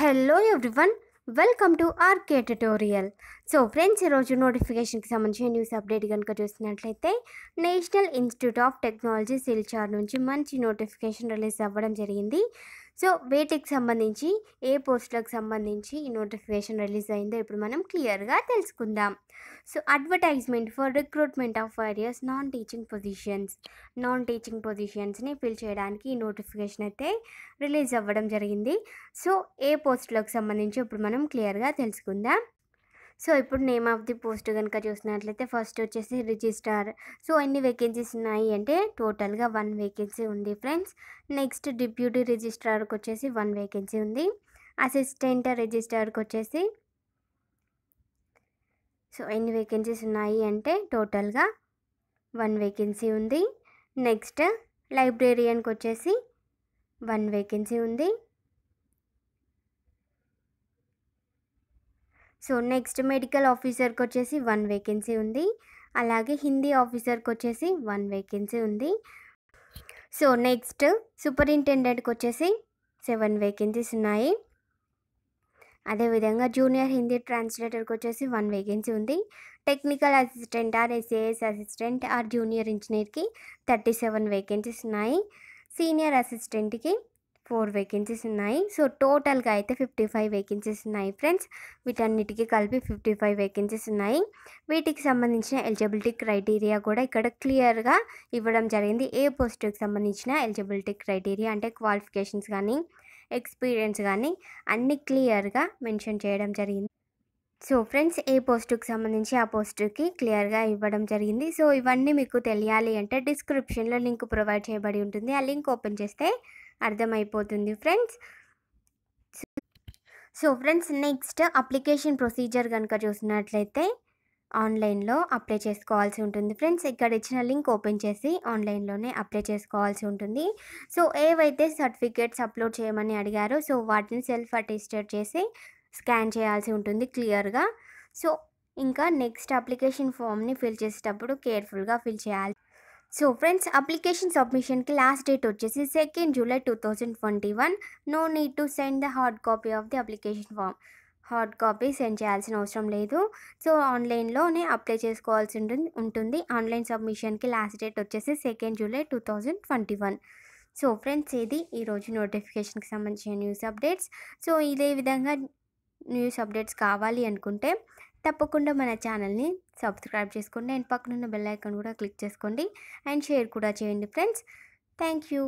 hello everyone welcome to RK tutorial so friends ఈరోజు నోటిఫికేషన్కి సంబంధించిన న్యూస్ అప్డేట్ కనుక చూసినట్లయితే national institute of technology Silchar నుంచి మంచి నోటిఫికేషన్ రిలీజ్ అవ్వడం జరిగింది సో వేటికి సంబంధించి ఏ పోస్టులకు సంబంధించి ఈ నోటిఫికేషన్ రిలీజ్ అయిందో ఇప్పుడు మనం క్లియర్గా తెలుసుకుందాం so advertisement for recruitment of various non teaching positions non teaching పొజిషన్స్ని ఫిల్ చేయడానికి ఈ నోటిఫికేషన్ అయితే రిలీజ్ అవ్వడం జరిగింది సో ఏ పోస్టులకు సంబంధించి ఇప్పుడు మనం క్లియర్గా తెలుసుకుందాం సో ఇప్పుడు నేమ్ ఆఫ్ ది పోస్ట్ కనుక చూసినట్లయితే ఫస్ట్ వచ్చేసి రిజిస్టార్ సో ఎన్ని వేకెన్సీస్ ఉన్నాయి అంటే టోటల్గా వన్ వేకెన్సీ ఉంది ఫ్రెండ్స్ నెక్స్ట్ డిప్యూటీ రిజిస్ట్రార్కి వచ్చేసి వన్ వేకెన్సీ ఉంది అసిస్టెంట్ రిజిస్ట్రార్కి వచ్చేసి సో ఎన్ని వేకెన్సీస్ ఉన్నాయి అంటే టోటల్గా వన్ వేకెన్సీ ఉంది నెక్స్ట్ లైబ్రేరియన్కి వచ్చేసి వన్ వేకెన్సీ ఉంది సో నెక్స్ట్ మెడికల్ ఆఫీసర్కి వచ్చేసి వన్ వేకెన్సీ ఉంది అలాగే హిందీ ఆఫీసర్కి వచ్చేసి వన్ వేకెన్సీ ఉంది సో నెక్స్ట్ సూపరింటెండెంట్కి వచ్చేసి సెవెన్ వేకెన్సీస్ ఉన్నాయి అదేవిధంగా జూనియర్ హిందీ ట్రాన్స్లేటర్కి వచ్చేసి వన్ వేకెన్సీ ఉంది technical assistant or SAS assistant or junior ఇంజనీర్కి thirty seven vacancies ఉన్నాయి సీనియర్ అసిస్టెంట్కి ఫోర్ వేకెన్సీస్ ఉన్నాయి సో టోటల్గా అయితే ఫిఫ్టీ ఫైవ్ వేకెన్సీస్ ఉన్నాయి ఫ్రెండ్స్ వీటన్నిటికీ కలిపి ఫిఫ్టీ ఫైవ్ వేకెన్సీస్ ఉన్నాయి వీటికి సంబంధించిన ఎలిజిబిలిటీ క్రైటీరియా కూడా ఇక్కడ క్లియర్గా ఇవ్వడం జరిగింది ఏ పోస్టుకి సంబంధించిన ఎలిజిబిలిటీ క్రైటీరియా అంటే క్వాలిఫికేషన్స్ కానీ ఎక్స్పీరియన్స్ కానీ అన్నీ క్లియర్గా మెన్షన్ చేయడం జరిగింది సో ఫ్రెండ్స్ ఏ పోస్టుకి సంబంధించి ఆ పోస్టుకి క్లియర్గా ఇవ్వడం జరిగింది సో ఇవన్నీ మీకు తెలియాలి అంటే డిస్క్రిప్షన్లో లింక్ ప్రొవైడ్ చేయబడి ఉంటుంది ఆ లింక్ ఓపెన్ చేస్తే అర్థమైపోతుంది friends so friends next application procedure కనుక చూసినట్లయితే ఆన్లైన్లో అప్లై చేసుకోవాల్సి ఉంటుంది ఫ్రెండ్స్ ఇక్కడ ఇచ్చిన లింక్ ఓపెన్ చేసి ఆన్లైన్లోనే అప్లై చేసుకోవాల్సి ఉంటుంది సో ఏవైతే సర్టిఫికేట్స్ అప్లోడ్ చేయమని అడిగారో సో వాటిని సెల్ఫ్ అటెస్టెడ్ చేసి స్కాన్ చేయాల్సి ఉంటుంది క్లియర్గా సో ఇంకా నెక్స్ట్ అప్లికేషన్ ఫామ్ని ఫిల్ చేసేటప్పుడు కేర్ఫుల్గా ఫిల్ చేయాలి సో ఫ్రెండ్స్ అప్లికేషన్ సబ్మిషన్కి లాస్ట్ డేట్ వచ్చేసి second July two thousand twenty one no need to send the hard copy of the application form hard copy send చేయాల్సిన అవసరం లేదు సో ఆన్లైన్లోనే అప్లై చేసుకోవాల్సి ఉంటుంది ఉంటుంది ఆన్లైన్ సబ్మిషన్కి లాస్ట్ డేట్ వచ్చేసి second July two thousand twenty one so friends ఇది ఈరోజు నోటిఫికేషన్కి సంబంధించిన న్యూస్ అప్డేట్స్ సో ఇదే విధంగా న్యూస్ అప్డేట్స్ కావాలి అనుకుంటే తప్పకుండా మన ఛానల్ని సబ్స్క్రైబ్ చేసుకోండి అండ్ పక్కనున్న బెల్ ఐకాన్ కూడా క్లిక్ చేసుకోండి అండ్ షేర్ కూడా చేయండి ఫ్రెండ్స్ థ్యాంక్ యూ